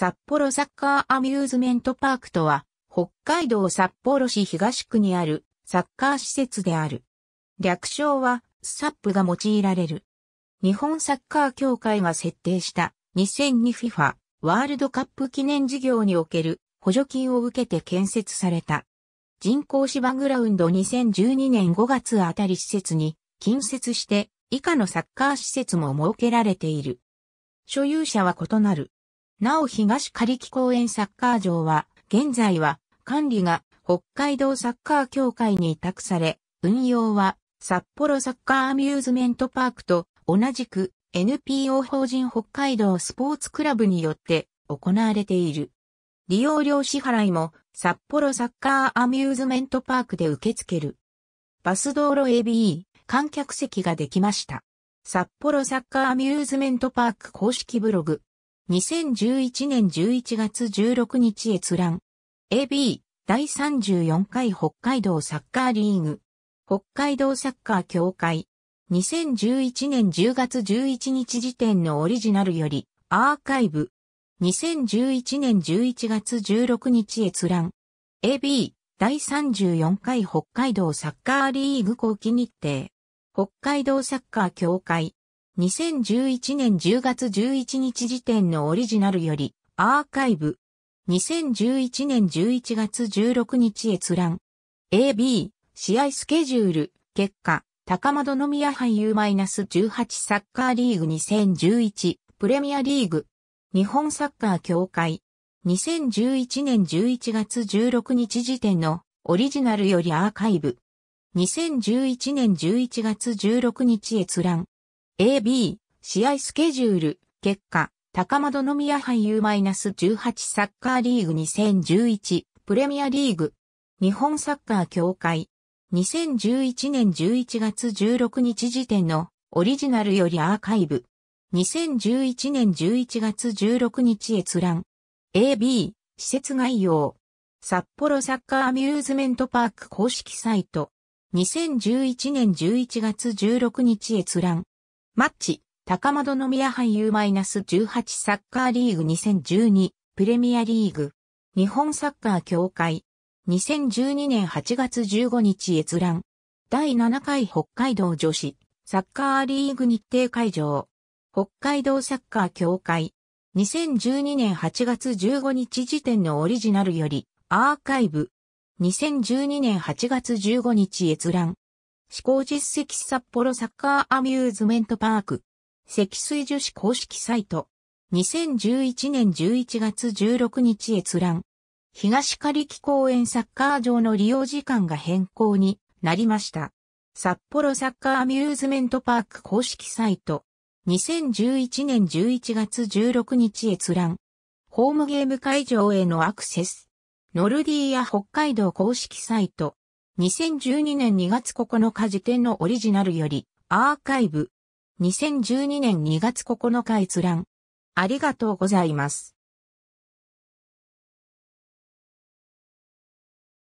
札幌サッカーアミューズメントパークとは、北海道札幌市東区にあるサッカー施設である。略称は、サップが用いられる。日本サッカー協会が設定した 2002FIFA ワールドカップ記念事業における補助金を受けて建設された。人工芝グラウンド2012年5月あたり施設に近接して以下のサッカー施設も設けられている。所有者は異なるなお東仮木公園サッカー場は、現在は管理が北海道サッカー協会に委託され、運用は札幌サッカーアミューズメントパークと同じく NPO 法人北海道スポーツクラブによって行われている。利用料支払いも札幌サッカーアミューズメントパークで受け付ける。バス道路 ABE 観客席ができました。札幌サッカーアミューズメントパーク公式ブログ2011年11月16日閲覧。AB 第34回北海道サッカーリーグ。北海道サッカー協会。2011年10月11日時点のオリジナルよりアーカイブ。2011年11月16日閲覧。AB 第34回北海道サッカーリーグ後期日程。北海道サッカー協会。2011年10月11日時点のオリジナルより、アーカイブ。2011年11月16日閲覧。AB、試合スケジュール、結果、高窓宮俳優1 8サッカーリーグ2011、プレミアリーグ。日本サッカー協会。2011年11月16日時点のオリジナルよりアーカイブ。2011年11月16日閲覧。AB、試合スケジュール、結果、高窓宮俳優1 8サッカーリーグ2011、プレミアリーグ、日本サッカー協会、2011年11月16日時点のオリジナルよりアーカイブ、2011年11月16日閲覧、AB、施設概要、札幌サッカーアミューズメントパーク公式サイト、2011年11月16日閲覧、マッチ、高円宮ナス1 8サッカーリーグ2012プレミアリーグ。日本サッカー協会。2012年8月15日閲覧。第7回北海道女子サッカーリーグ日程会場。北海道サッカー協会。2012年8月15日時点のオリジナルよりアーカイブ。2012年8月15日閲覧。試行実績札幌サッカーアミューズメントパーク。積水女子公式サイト。2011年11月16日閲覧。東リ木公園サッカー場の利用時間が変更になりました。札幌サッカーアミューズメントパーク公式サイト。2011年11月16日閲覧。ホームゲーム会場へのアクセス。ノルディーア北海道公式サイト。2012年2月9日時点のオリジナルより、アーカイブ。2012年2月9日閲覧。ありがとうございます。